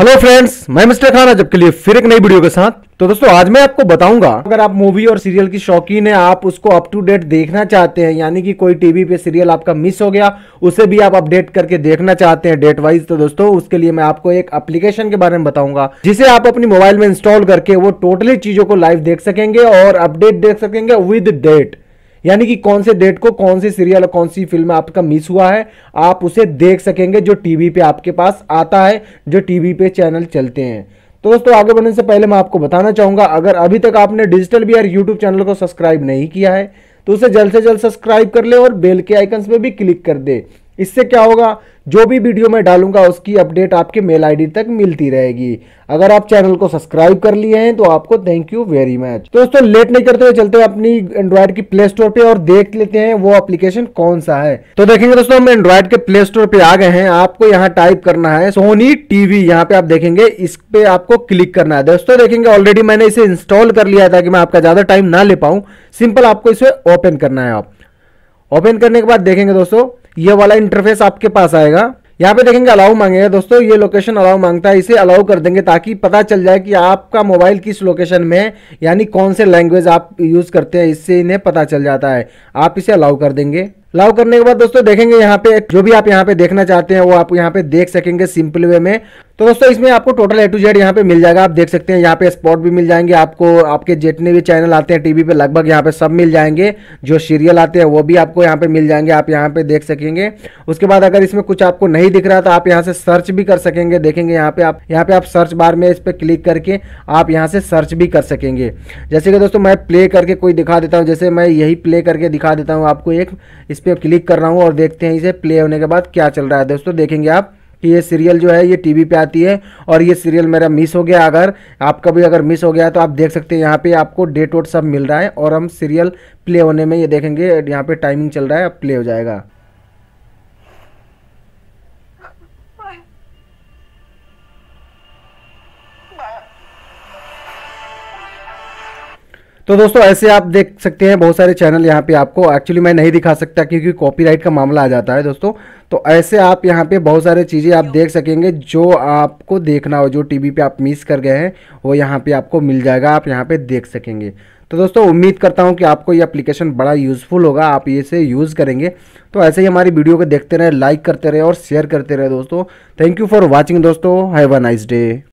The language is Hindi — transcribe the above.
हेलो फ्रेंड्स मैं मिस्टर खान आज आपके लिए फिर एक नई वीडियो के साथ तो दोस्तों आज मैं आपको बताऊंगा अगर आप मूवी और सीरियल की शौकीन है आप उसको अप टू डेट देखना चाहते हैं यानी कि कोई टीवी पे सीरियल आपका मिस हो गया उसे भी आप अपडेट करके देखना चाहते हैं डेट वाइज तो दोस्तों उसके लिए मैं आपको एक एप्लीकेशन के बारे में बताऊंगा जिसे आप अपनी मोबाइल में इंस्टॉल करके वो टोटली चीजों को लाइव देख सकेंगे और अपडेट देख सकेंगे विद डेट यानी कि कौन से डेट को कौन से सीरियल और कौन सी फिल्म आपका मिस हुआ है आप उसे देख सकेंगे जो टीवी पे आपके पास आता है जो टीवी पे चैनल चलते हैं तो दोस्तों आगे बढ़ने से पहले मैं आपको बताना चाहूंगा अगर अभी तक आपने digital B R YouTube channel को सब्सक्राइब नहीं किया है तो उसे जल्द से जल्द सब्सक्राइब कर ले और बेल के आइकन्स पर भी क्लिक कर दे इससे क्या होगा जो भी वीडियो मैं डालूंगा उसकी अपडेट आपके मेल आईडी तक मिलती रहेगी अगर आप चैनल को सब्सक्राइब कर लिए हैं तो आपको थैंक यू वेरी मच दोस्तों लेट नहीं करते हुए चलते अपनी एंड्रॉयड की प्ले स्टोर पे और देख लेते हैं वो एप्लीकेशन कौन सा है तो देखेंगे दोस्तों हम एंड्रॉयड के प्ले स्टोर पे आ गए हैं आपको यहाँ टाइप करना है सोनी टीवी यहाँ पे आप देखेंगे इस पे आपको क्लिक करना है दोस्तों देखेंगे ऑलरेडी मैंने इसे इंस्टॉल कर लिया था कि मैं आपका ज्यादा टाइम ना ले पाऊं सिंपल आपको इसे ओपन करना है आप ओपन करने के बाद देखेंगे दोस्तों ये वाला इंटरफेस आपके पास आएगा यहाँ पे देखेंगे अलाउ मांगेगा दोस्तों ये लोकेशन अलाउ मांगता है इसे अलाउ कर देंगे ताकि पता चल जाए कि आपका मोबाइल किस लोकेशन में है यानी कौन से लैंग्वेज आप यूज़ करते हैं इससे इन्हें पता चल जाता है आप इसे अलाउ कर देंगे अलाउ करने के बाद दोस्तों देखेंगे यहाँ पे जो भी आप यहाँ पे देखना चाहते हैं वो आप यहाँ पे देख सकेंगे सिंपल वे में तो दोस्तों इसमें आपको टोटल ए टू जेड यहाँ पे मिल जाएगा आप देख सकते हैं यहाँ पे स्पॉट भी मिल जाएंगे आपको आपके जितने भी चैनल आते हैं टीवी पे लगभग यहाँ पे सब मिल जाएंगे जो सीरियल आते हैं वो भी आपको यहाँ पे मिल जाएंगे आप यहाँ पे देख सकेंगे उसके बाद अगर इसमें कुछ आपको नहीं दिख रहा तो आप यहाँ से सर्च भी कर सकेंगे देखेंगे यहाँ पे आप यहाँ पे आप सर्च बार में इस पर क्लिक करके आप यहाँ से सर्च भी कर सकेंगे जैसे कि दोस्तों मैं प्ले करके कोई दिखा देता हूँ जैसे मैं यही प्ले करके दिखा देता हूँ आपको एक इस पर क्लिक कर रहा हूँ और देखते हैं इसे प्ले होने के बाद क्या चल रहा है दोस्तों देखेंगे आप ये सीरियल जो है ये टीवी पे आती है और ये सीरियल मेरा मिस हो गया अगर आपका भी अगर मिस हो गया तो आप देख सकते हैं यहाँ पे आपको डेट वोट सब मिल रहा है और हम सीरियल प्ले होने में ये देखेंगे यहाँ पे टाइमिंग चल रहा है प्ले हो जाएगा तो दोस्तों ऐसे आप देख सकते हैं बहुत सारे चैनल यहाँ पे आपको एक्चुअली मैं नहीं दिखा सकता क्योंकि कॉपीराइट का मामला आ जाता है दोस्तों तो ऐसे आप यहाँ पे बहुत सारे चीज़ें आप देख सकेंगे जो आपको देखना हो जो टीवी पे आप मिस कर गए हैं वो यहाँ पे आपको मिल जाएगा आप यहाँ पे देख सकेंगे तो दोस्तों उम्मीद करता हूँ कि आपको ये अप्लीकेशन बड़ा यूज़फुल होगा आप ये से यूज़ करेंगे तो ऐसे ही हमारी वीडियो को देखते रहे लाइक करते रहे और शेयर करते रहे दोस्तों थैंक यू फॉर वॉचिंग दोस्तों हैव अ नाइस डे